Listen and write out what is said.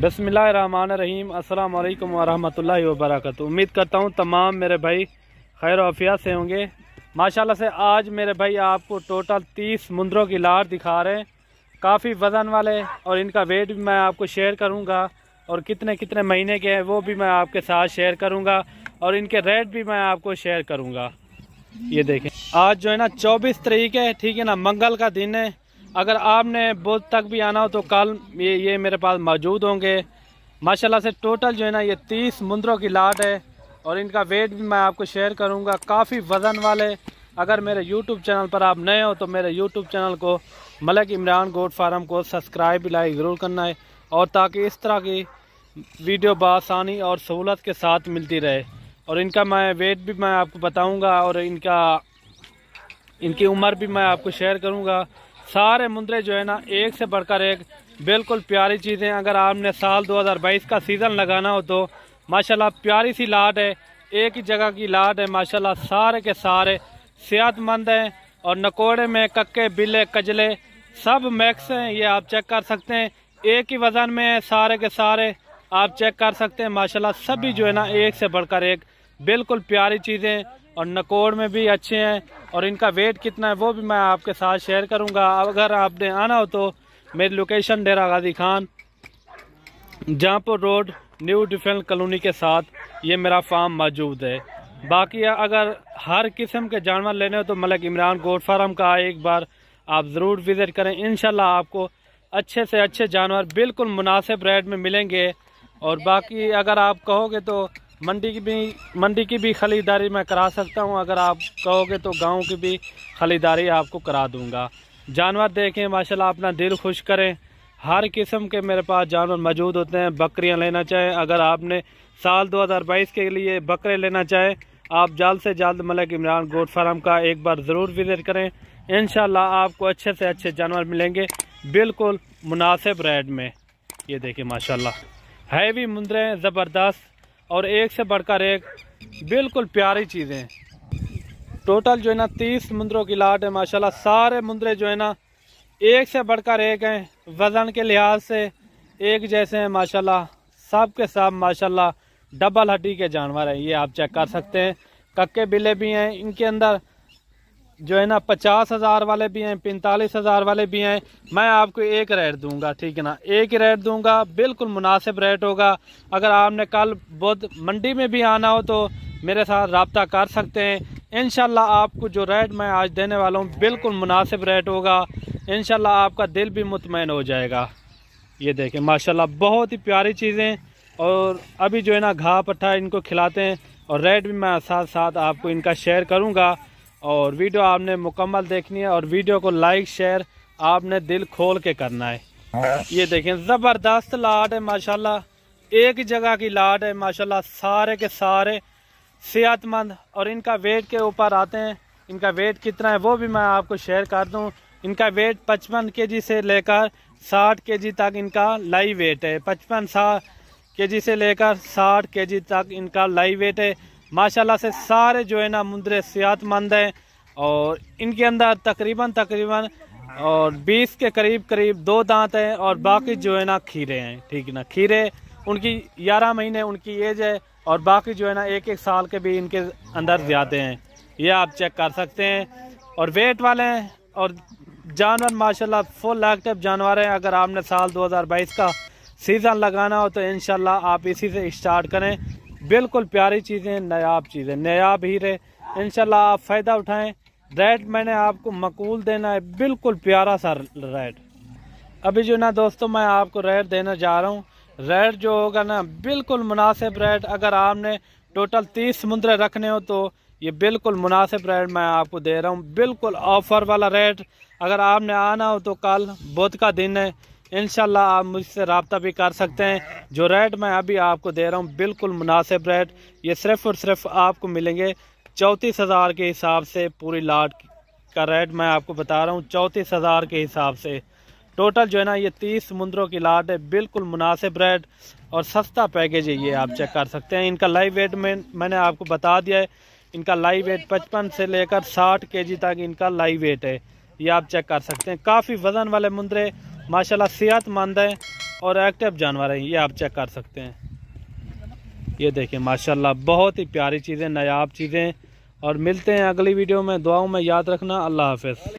बसमिल रहीम अस्सलाम वालेकुम वरहमतुल्लाहि वबरकत उम्मीद करता हूँ तमाम मेरे भाई खैर अफिया से होंगे माशाल्लाह से आज मेरे भाई आपको टोटल तीस मुंद्रों की लार दिखा रहे हैं काफ़ी वज़न वाले और इनका वेट भी मैं आपको शेयर करूँगा और कितने कितने महीने के हैं वो भी मैं आपके साथ शेयर करूँगा और इनके रेट भी मैं आपको शेयर करूँगा ये देखें आज जो है ना चौबीस तरीक है ठीक है ना मंगल का दिन है अगर आपने बुध तक भी आना हो तो कल ये ये मेरे पास मौजूद होंगे माशाल्लाह से टोटल जो है ना ये तीस मुंद्रों की लाट है और इनका वेट भी मैं आपको शेयर करूँगा काफ़ी वज़न वाले अगर मेरे यूट्यूब चैनल पर आप नए हो तो मेरे यूट्यूब चैनल को मलक इमरान गोड फार्म को सब्सक्राइब भी लाइक ज़रूर करना है और ताकि इस तरह की वीडियो बसानी और सहूलत के साथ मिलती रहे और इनका मैं वेट भी मैं आपको बताऊँगा और इनका इनकी उम्र भी मैं आपको शेयर करूँगा सारे मुंद्रे जो है ना एक से बढ़कर एक बिल्कुल प्यारी चीज़ें अगर आपने साल 2022 का सीज़न लगाना हो तो माशाल्लाह प्यारी सी लाट है एक ही जगह की लाट है माशाल्लाह सारे के सारे सेहतमंद हैं और नकोड़े में कक्के बिले कजले सब मैक्स हैं ये आप चेक कर सकते हैं एक ही वज़न में है सारे के सारे आप चेक कर सकते हैं माशाल्लाह सभी जो है ना एक से बढ़कर एक बिल्कुल प्यारी चीज़ें और नकोड़ में भी अच्छे हैं और इनका वेट कितना है वो भी मैं आपके साथ शेयर करूँगा अगर आपने आना हो तो मेरी location Dera Ghazi Khan Jahanpur road new defence colony के साथ ये मेरा फार्म मौजूद है बाकी अगर हर किस्म के जानवर लेने हो तो मलक इमरान गोड फार्म का एक बार आप ज़रूर विज़िट करें इन आपको अच्छे से अच्छे जानवर बिल्कुल मुनासिब रेट में मिलेंगे और बाकी अगर आप कहोगे तो मंडी की भी मंडी की भी ख़रीदारी मैं करा सकता हूँ अगर आप कहोगे तो गांव की भी ख़रीदारी आपको करा दूँगा जानवर देखें माशाल्लाह अपना दिल खुश करें हर किस्म के मेरे पास जानवर मौजूद होते हैं बकरियां लेना चाहें अगर आपने साल 2022 के लिए बकरे लेना चाहें आप जल्द से जल्द मलक इमरान गोट फार्म का एक बार ज़रूर विज़िट करें इन आपको अच्छे से अच्छे जानवर मिलेंगे बिल्कुल मुनासिब रेट में ये देखें माशा हैवी मुंदरें ज़बरदस्त और एक से बढ़कर एक बिल्कुल प्यारी चीज़ें टोटल जो है ना तीस मुंद्रों की लाट है माशाल्लाह सारे मुंद्रे जो है ना एक से बढ़कर एक हैं वज़न के लिहाज से एक जैसे हैं माशाल्लाह सब के सब माशाल्लाह डबल हड्डी के जानवर हैं ये आप चेक कर सकते हैं कक्के बिले भी हैं इनके अंदर जो है ना पचास हज़ार वाले भी हैं पैंतालीस हज़ार वाले भी हैं मैं आपको एक रेट दूंगा ठीक है ना एक ही रेट दूंगा बिल्कुल मुनासिब रेट होगा अगर आपने कल बुध मंडी में भी आना हो तो मेरे साथ रबता कर सकते हैं इन आपको जो रेट मैं आज देने वाला हूँ बिल्कुल मुनासिब रेट होगा इन आपका दिल भी मुतमिन हो जाएगा ये देखें माशा बहुत ही प्यारी चीज़ें और अभी जो है ना घा पट्ठा इनको खिलाते हैं और रेट भी मैं साथ साथ आपको इनका शेयर करूँगा और वीडियो आपने मुकम्मल देखनी है और वीडियो को लाइक शेयर आपने दिल खोल के करना है ये देखें ज़बरदस्त लाट है माशाल्लाह एक जगह की लाट है माशाल्लाह सारे के सारे सेहतमंद और इनका वेट के ऊपर आते हैं इनका वेट कितना है वो भी मैं आपको शेयर कर दूँ इनका वेट पचपन के से लेकर साठ के तक इनका लाइव वेट है पचपन सा के से लेकर साठ के तक इनका लाइव वेट है माशाल्लाह से सारे जो है ना मुंदरे सेहतमंद हैं और इनके अंदर तकरीबन तकरीबन और 20 के करीब करीब दो दांत हैं और बाकी जो है ना खीरे हैं ठीक ना खीरे उनकी 11 महीने उनकी एज है और बाकी जो है ना एक एक साल के भी इनके अंदर ज़्यादा हैं ये आप चेक कर सकते हैं और वेट वाले हैं और जानवर माशाल्लाह फुल एक्टिव जानवर हैं अगर आपने साल 2022 का सीज़न लगाना हो तो इन आप इसी से स्टार्ट करें बिल्कुल प्यारी चीज़ें नायाब चीज़ें नयाब हीरे इनशाला आप फ़ायदा उठाएं रेट मैंने आपको मकूल देना है बिल्कुल प्यारा सा रेट अभी जो ना दोस्तों मैं आपको रेट देना जा रहा हूँ रेट जो होगा ना बिल्कुल मुनासिब रेट अगर आपने टोटल तीस समुद्रे रखने हो तो ये बिल्कुल मुनासिब रेट मैं आपको दे रहा हूँ बिल्कुल ऑफ़र वाला रेट अगर आपने आना हो तो कल बुध का दिन है इन आप मुझसे रबता भी कर सकते हैं जो रेट मैं अभी आपको दे रहा हूँ बिल्कुल मुनासिब रेट ये सिर्फ़ और सिर्फ आपको मिलेंगे चौंतीस हज़ार के हिसाब से पूरी लाट का रेट मैं आपको बता रहा हूँ चौंतीस हज़ार के हिसाब से टोटल जो है ना ये तीस समुंदरों की लाट है बिल्कुल मुनासिब रेट और सस्ता पैकेज है ये आप चेक कर सकते हैं इनका लाइव वेट में मैंने आपको बता दिया है इनका लाइव वेट पचपन से लेकर साठ के तक इनका लाइव वेट है ये आप चेक कर सकते हैं काफ़ी वज़न वाले मुंदरे माशाल्लाह सेहतमंद है और एक्टिव जानवर है ये आप चेक कर सकते हैं ये देखिए माशाल्लाह बहुत ही प्यारी चीज़ें नायाब चीज़ें और मिलते हैं अगली वीडियो में दुआओं में याद रखना अल्लाह हाफ